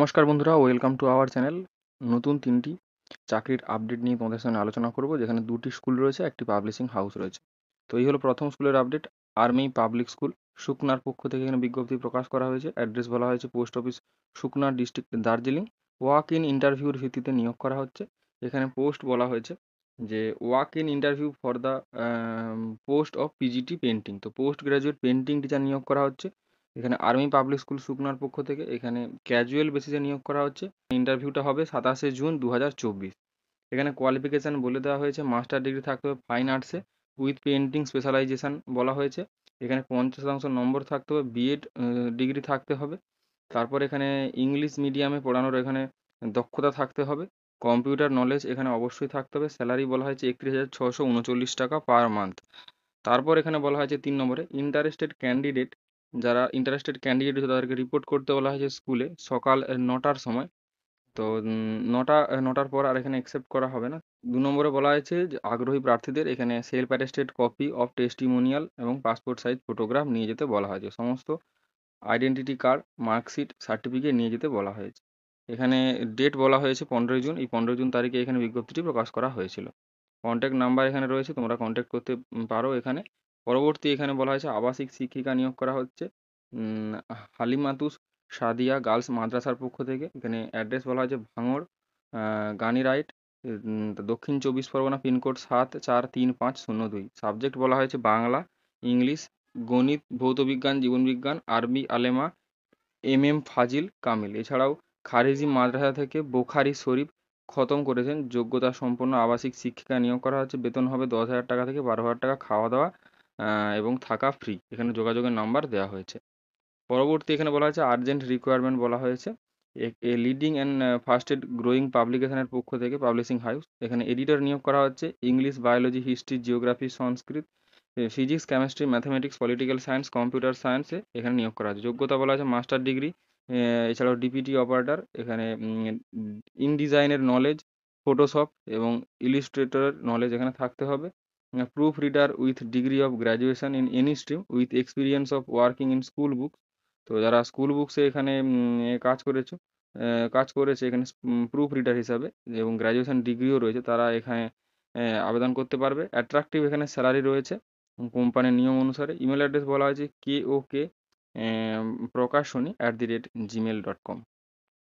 নমস্কার বন্ধুরা welcome to our channel নতুন তিনটি চাকরির আপডেট নিয়ে তোমাদের সঙ্গে আলোচনা করব যেখানে দুটি স্কুল রয়েছে একটি পাবলিশিং হাউস রয়েছে তো এই হলো প্রথম স্কুলের আপডেট আর্মি পাবলিক স্কুল শুকনার পক্ষ থেকে এখানে বিজ্ঞপ্তি প্রকাশ করা হয়েছে অ্যাড্রেস বলা হয়েছে post office Sukna district Darjeeling walk in ইন্টারভিউর ভিত্তিতে নিয়োগ করা হচ্ছে এখানে পোস্ট বলা হয়েছে যে walk in interview for the post of PGT painting তো পোস্ট গ্রাজুয়েট পেন্টিং টিচার নিয়োগ করা হচ্ছে এখানে আর্মি পাবলিক স্কুল সুকনার পক্ষ থেকে এখানে ক্যাজুয়াল বেসিসে নিয়োগ করা হচ্ছে ইন্টারভিউটা হবে সাতাশে জুন দু এখানে কোয়ালিফিকেশান বলে দেওয়া হয়েছে মাস্টার ডিগ্রি থাকতে হবে ফাইন আর্টসে উইথ পেন্টিং স্পেশালাইজেশান বলা হয়েছে এখানে পঞ্চাশ শতাংশ নম্বর থাকতে হবে বিএড ডিগ্রি থাকতে হবে তারপর এখানে ইংলিশ মিডিয়ামে পড়ানোর এখানে দক্ষতা থাকতে হবে কম্পিউটার নলেজ এখানে অবশ্যই থাকতে হবে স্যালারি বলা হয়েছে একত্রিশ হাজার ছশো উনচল্লিশ টাকা পার মান্থ তারপর এখানে বলা হয়েছে তিন নম্বরে ইন্টারেস্টেড ক্যান্ডিডেট যারা ইন্টারেস্টেড ক্যান্ডিডেট হচ্ছে তাদেরকে রিপোর্ট করতে বলা হয়েছে স্কুলে সকাল নটার সময় তো নটা নটার পর আর এখানে অ্যাকসেপ্ট করা হবে না দু নম্বরে বলা হয়েছে যে আগ্রহী প্রার্থীদের এখানে self attested copy of testimonial এবং পাসপোর্ট সাইজ ফটোগ্রাফ নিয়ে যেতে বলা হয়েছে সমস্ত আইডেন্টিটি কার্ড মার্কশিট সার্টিফিকেট নিয়ে যেতে বলা হয়েছে এখানে ডেট বলা হয়েছে পনেরোই জুন এই পনেরোই জুন তারিখে এখানে বিজ্ঞপ্তিটি প্রকাশ করা হয়েছিল কন্ট্যাক্ট নাম্বার এখানে রয়েছে তোমরা কন্ট্যাক্ট করতে পারো এখানে পরবর্তী এখানে বলা হয়েছে আবাসিক শিক্ষিকা নিয়োগ করা হচ্ছে হালিমাতুস সাদিয়া গার্লস মাদ্রাসার পক্ষ থেকে এখানে অ্যাড্রেস বলা হয়েছে ভাঙড় রাইট দক্ষিণ চব্বিশ পরগনা পিনকোড সাত চার তিন পাঁচ শূন্য দুই সাবজেক্ট বলা হয়েছে বাংলা ইংলিশ গণিত ভৌতবিজ্ঞান জীবনবিজ্ঞান আরবি আলেমা এম এম ফাজিল কামিল এছাড়াও খারিজি মাদ্রাসা থেকে বোখারি শরীফ খতম করেছেন যোগ্যতা সম্পন্ন আবাসিক শিক্ষিকা নিয়োগ করা হচ্ছে বেতন হবে দশ হাজার টাকা থেকে বারো হাজার টাকা খাওয়া দাওয়া এবং থাকা ফ্রি এখানে যোগাযোগের নাম্বার দেওয়া হয়েছে পরবর্তী এখানে বলা হয়েছে আর্জেন্ট রিকোয়ারমেন্ট বলা হয়েছে a leading and first ed growing পাবলিকেশনের পক্ষ থেকে পাবলিশিং হাউস এখানে এডিটর নিয়োগ করা হচ্ছে English biology history geography Sanskrit physics chemistry mathematics political science computer সায়েন্সে এখানে নিয়োগ করা হচ্ছে যোগ্যতা বলা হয়েছে মাস্টার ডিগ্রি এছাড়াও ডিপিটি অপারেটর এখানে ইন ডিজাইনের নলেজ ফটোশপ এবং ইলিস্ট্রেটরের নলেজ এখানে থাকতে হবে proofreader with degree of graduation in any stream with experience of working in school books তো যারা স্কুল বুকসে এখানে কাজ করেছো কাজ করেছে এখানে প্রুফ রিডার হিসাবে এবং গ্র্যাজুয়েশন ডিগ্রিও রয়েছে তারা এখানে আবেদন করতে পারবে অ্যাট্রাকটিভ এখানে স্যালারি রয়েছে কোম্পানির নিয়ম অনুসারে ইমেল অ্যাড্রেস বলা হয়েছে কে ও কে প্রকাশনী at the rate Gmail dot com